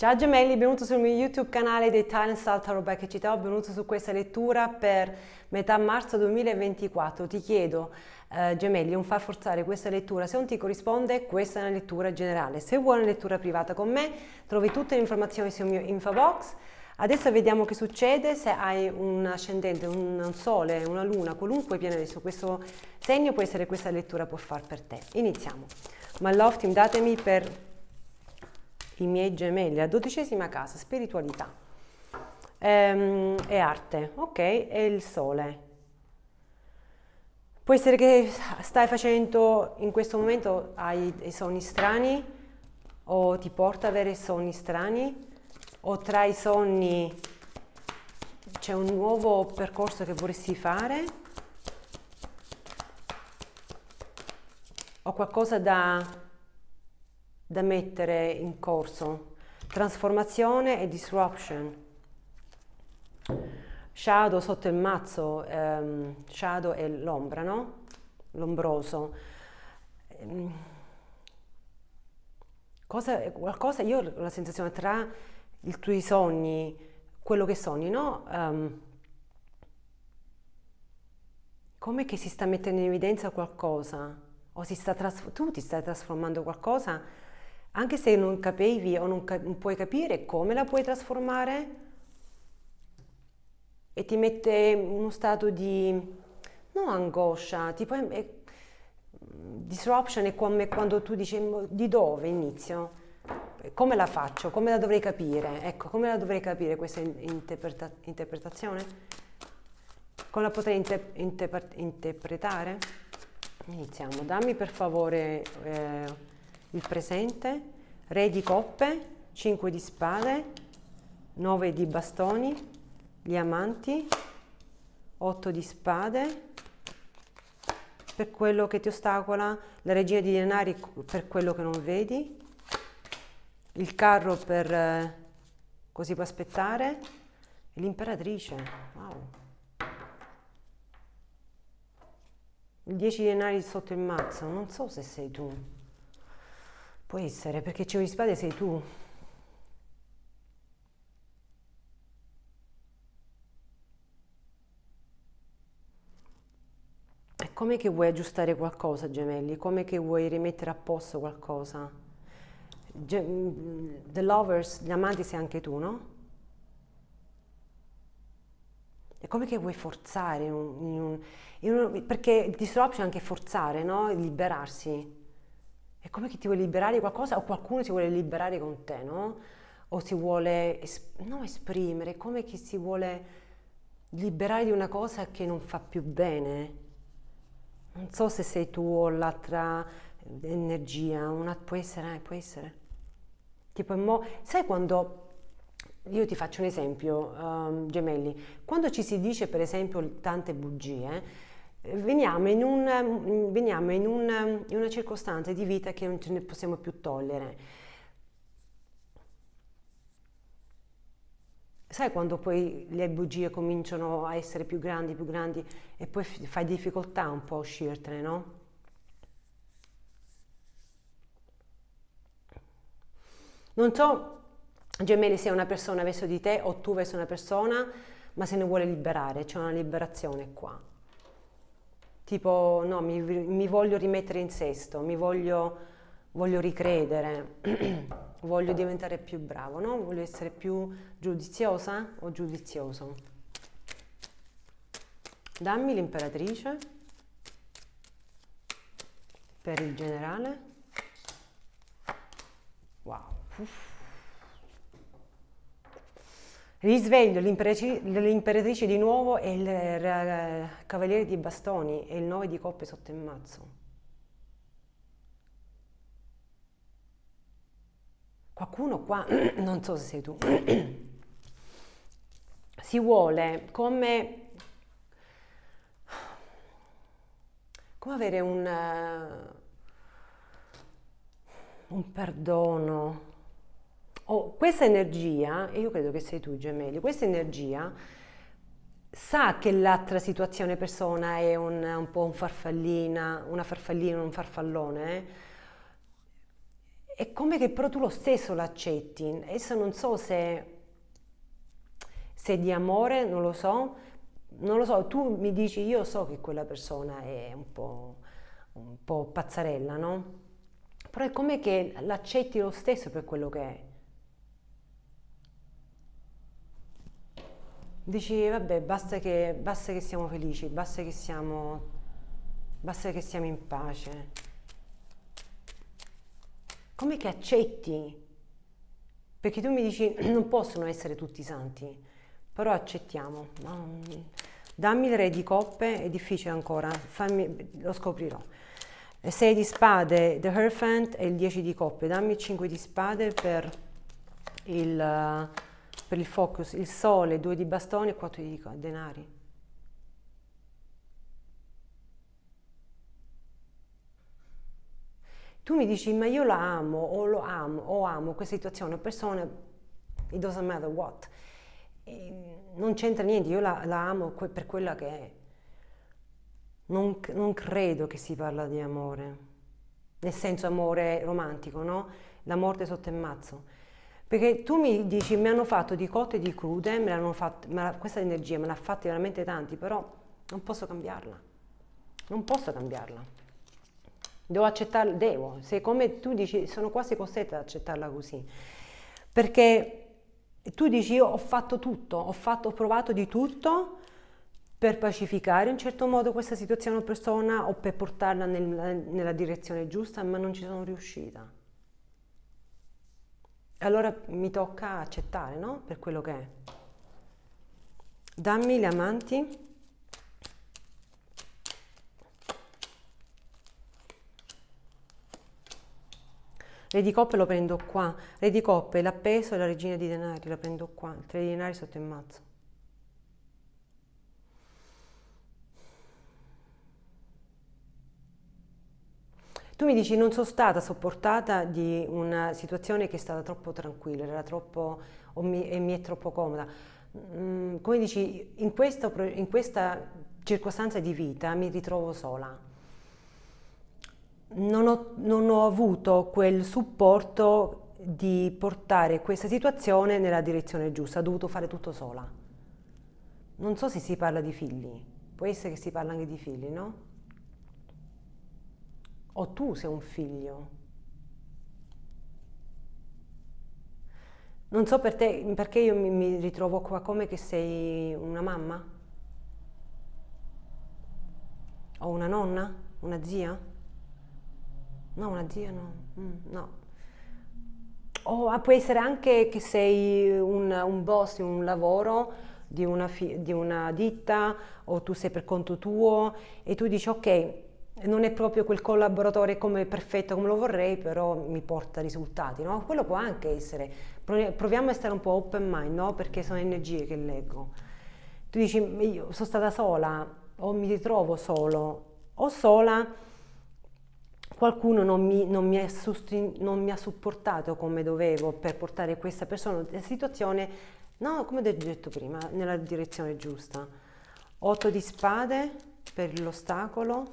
Ciao gemelli, benvenuti sul mio YouTube canale dei Italian Style Tarot Back e Città, benvenuto su questa lettura per metà marzo 2024. Ti chiedo, eh, gemelli, non far forzare questa lettura, se non ti corrisponde questa è una lettura generale. Se vuoi una lettura privata con me, trovi tutte le informazioni sul mio infobox. Adesso vediamo che succede se hai un ascendente, un sole, una luna, qualunque pianeta su questo segno, può essere questa lettura può far per te. Iniziamo. My love team, datemi per i miei gemelli. La dodicesima casa, spiritualità ehm, e arte, ok? E il sole. Può essere che stai facendo, in questo momento hai i sogni strani o ti porta ad avere sogni strani o tra i sogni c'è un nuovo percorso che vorresti fare o qualcosa da da mettere in corso, trasformazione e disruption. Shadow sotto il mazzo, ehm, shadow è l'ombra, no? L'ombroso. Ehm, cosa, qualcosa, io ho la sensazione tra i tuoi sogni, quello che sogni, no? Um, come che si sta mettendo in evidenza qualcosa o si sta trasformando, tu ti stai trasformando qualcosa anche se non capivi o non, cap- non puoi capire come la puoi trasformare e ti mette in uno stato di, non angoscia, tipo è, eh, è, eh, disruption è come quando tu dici di dove inizio, come la faccio, come la dovrei capire, ecco, come la dovrei capire questa interpreta- interpretazione? Come la potrei inter- inter- interpretare? Iniziamo, dammi per favore... Eh, il presente, re di coppe, 5 di spade, 9 di bastoni, gli amanti, 8 di spade, per quello che ti ostacola, la regina di denari per quello che non vedi, il carro per eh, così puoi aspettare, e l'imperatrice, wow. Il 10 di denari sotto il mazzo, non so se sei tu. Può essere, perché Ceo di Spade sei tu. È come che vuoi aggiustare qualcosa, gemelli, come che vuoi rimettere a posto qualcosa. Mm, the lovers, gli amanti sei anche tu, no? È come che vuoi forzare, in un, in un, in un, perché disruption è anche forzare, no? Liberarsi. È come che ti vuoi liberare di qualcosa o qualcuno si vuole liberare con te, no? O si vuole, esp- non esprimere, è come che si vuole liberare di una cosa che non fa più bene. Non so se sei tu o l'altra energia, una, può essere, eh, può essere. Tipo, mo, sai quando io ti faccio un esempio, um, gemelli, quando ci si dice per esempio tante bugie, veniamo, in, un, mm, veniamo in, un, mm, in una circostanza di vita che non ce ne possiamo più togliere. Sai quando poi le bugie cominciano a essere più grandi, più grandi e poi fai difficoltà un po' a uscirtene, no? Non so, gemelli, se una persona verso di te o tu verso una persona, ma se ne vuole liberare, c'è una liberazione qua tipo no, mi, mi voglio rimettere in sesto, mi voglio, voglio ricredere, voglio diventare più bravo, no? voglio essere più giudiziosa o giudizioso. Dammi l'imperatrice per il generale. Wow. Uff. Risveglio l'imperatrice di nuovo e il eh, cavaliere di bastoni e il nove di coppe sotto il mazzo. Qualcuno qua, non so se sei tu, si vuole come, come avere un, un perdono, oh, questa energia, e io credo che sei tu gemelli, questa energia sa che l'altra situazione persona è un, un po' un farfallina, una farfallina, un farfallone, eh? è come che però tu lo stesso l'accetti. Adesso non so se, se di amore, non lo so, non lo so, tu mi dici io so che quella persona è un po', un po pazzarella, no? Però è come che l'accetti lo stesso per quello che è. dici vabbè basta che, basta che siamo felici, basta che siamo, basta che siamo in pace. Come che accetti? Perché tu mi dici non possono essere tutti santi, però accettiamo. Dammi il re di coppe, è difficile ancora, fammi, lo scoprirò. Eh, sei di spade, The Herfant e il 10 di coppe. Dammi 5 di spade per il per il focus, il sole, due di bastoni e quattro di denari. Tu mi dici, ma io la amo, o lo amo, o amo questa situazione, persona, it doesn't matter what. E non c'entra niente, io la, la amo per quella che è. Non, non credo che si parla di amore, nel senso amore romantico, no? La morte sotto il mazzo. Perché tu mi dici, mi hanno fatto di cotte e di crude, fatto, la, questa energia me l'ha fatta veramente tanti, però non posso cambiarla. Non posso cambiarla. Devo accettarla, devo. Se come tu dici, sono quasi costretta ad accettarla così. Perché tu dici, io ho fatto tutto, ho, fatto, ho provato di tutto per pacificare in certo modo questa situazione o persona o per portarla nel, nella direzione giusta, ma non ci sono riuscita allora mi tocca accettare, no? Per quello che è. Dammi le amanti. Re di coppe lo prendo qua, re di coppe peso e la regina di denari, la prendo qua, il tre di denari sotto il mazzo. Tu mi dici non sono stata sopportata di una situazione che è stata troppo tranquilla, era troppo, mi, e mi è troppo comoda. Mm, come dici, in, questo, in questa circostanza di vita mi ritrovo sola. Non ho, non ho, avuto quel supporto di portare questa situazione nella direzione giusta, ho dovuto fare tutto sola. Non so se si parla di figli, può essere che si parla anche di figli, no? o oh, tu sei un figlio. Non so per te, perché io mi, mi ritrovo qua come che sei una mamma? O una nonna? Una zia? No, una zia no. Mm, no. O ah, può essere anche che sei un, un boss un lavoro di una, di una ditta o tu sei per conto tuo e tu dici ok, non è proprio quel collaboratore come perfetto come lo vorrei, però mi porta risultati, no? Quello può anche essere. Proviamo a stare un po' open mind, no? Perché sono energie che leggo. Tu dici, io sono stata sola o mi ritrovo solo o sola, qualcuno non mi, non mi, sosten- non mi ha supportato come dovevo per portare questa persona in situazione, no, come ho detto prima, nella direzione giusta. Otto di spade per l'ostacolo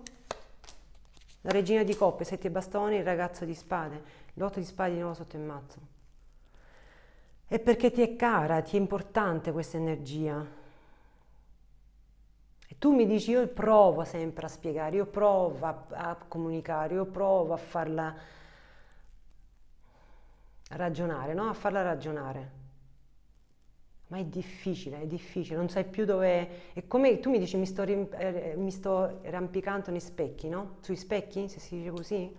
la regina di coppe, sette bastoni, il ragazzo di spade, l'otto di spade di nuovo sotto il mazzo. È perché ti è cara, ti è importante questa energia. E tu mi dici, io provo sempre a spiegare, io provo a, a comunicare, io provo a farla ragionare, no? A farla ragionare ma è difficile, è difficile, non sai più dove... È come tu mi dici mi sto, rim, eh, mi sto rampicando nei specchi, no? Sui specchi, se si dice così.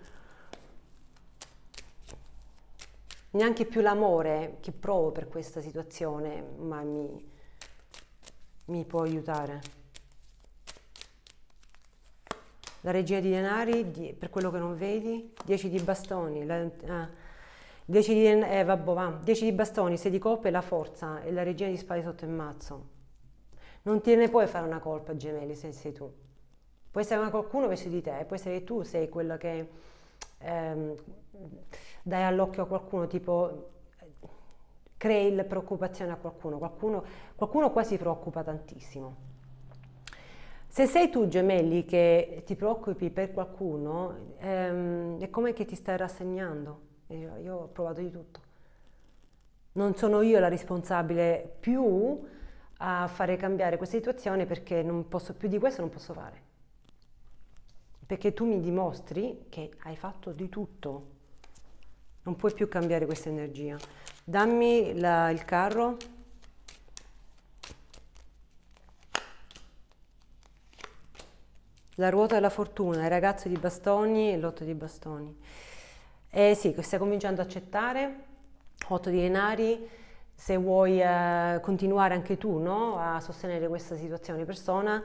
Neanche più l'amore che provo per questa situazione, ma mi, mi può aiutare. La regia di denari, di, per quello che non vedi, 10 di bastoni. La, ah 10 di, eh, vabbò, va. 10 di bastoni, 6 di coppe, la forza e la regina di spade sotto il mazzo. Non te ne puoi fare una colpa, gemelli, se sei tu. Può essere qualcuno verso di te, può essere che tu sei quello che ehm, dai all'occhio a qualcuno, tipo crei la preoccupazione a qualcuno. qualcuno, qualcuno qua si preoccupa tantissimo. Se sei tu, gemelli, che ti preoccupi per qualcuno, ehm, è come che ti stai rassegnando io ho provato di tutto. Non sono io la responsabile più a fare cambiare questa situazione perché non posso più di questo non posso fare. Perché tu mi dimostri che hai fatto di tutto. Non puoi più cambiare questa energia. Dammi la, il carro. La ruota della fortuna, il ragazzo di bastoni e l'otto di bastoni. Eh sì, stai cominciando ad accettare 8 di denari, se vuoi eh, continuare anche tu no, a sostenere questa situazione persona,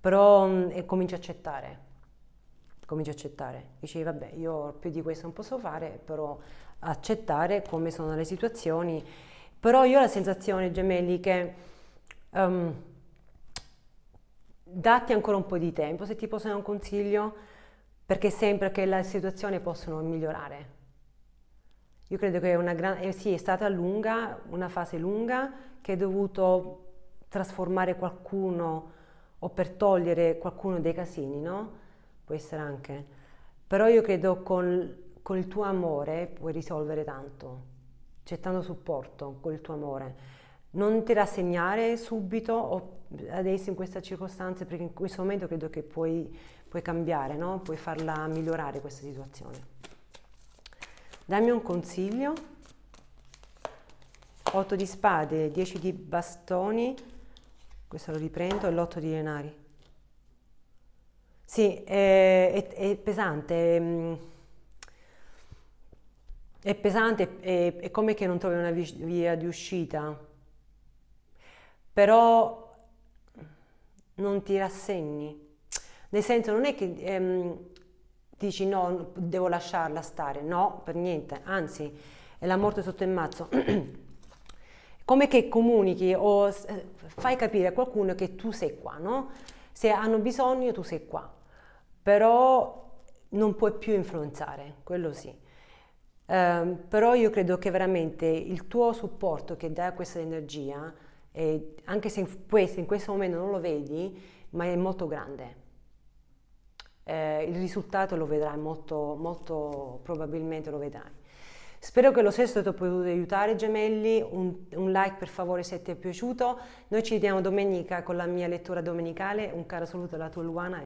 però mh, mm, cominci a accettare, cominci a accettare. Dici vabbè io più di questo non posso fare, però accettare come sono le situazioni, però io ho la sensazione gemelli che... Um, datti ancora un po' di tempo, se ti posso dare un consiglio, perché sempre che la situazione possono migliorare. Io credo che una gran, eh sì, è stata lunga, una fase lunga, che è dovuto trasformare qualcuno o per togliere qualcuno dei casini, no? Può essere anche. Però io credo con, con il tuo amore puoi risolvere tanto, c'è tanto supporto con il tuo amore. Non ti rassegnare subito o adesso in queste circostanze, perché in questo momento credo che puoi puoi cambiare, no? puoi farla migliorare questa situazione. Dammi un consiglio. 8 di spade, 10 di bastoni, questo lo riprendo, e l'8 di denari. Sì, è, è, è pesante. Mm. È, pesante, è, è, come che non trovi una via di uscita, però non ti rassegni, nel senso non è che ehm, dici no, devo lasciarla stare, no, per niente, anzi è la morte sotto il mazzo. Come che comunichi o eh, fai capire a qualcuno che tu sei qua, no? Se hanno bisogno tu sei qua, però non puoi più influenzare, quello sì. Um, però io credo che veramente il tuo supporto che dai a questa energia, eh, anche se in questo, in questo momento non lo vedi, ma è molto grande eh, il risultato lo vedrai molto, molto probabilmente lo vedrai. Spero che lo stesso ti ho potuto aiutare gemelli, un, un, like per favore se ti è piaciuto, noi ci vediamo domenica con la mia lettura domenicale, un caro saluto alla tua Luana.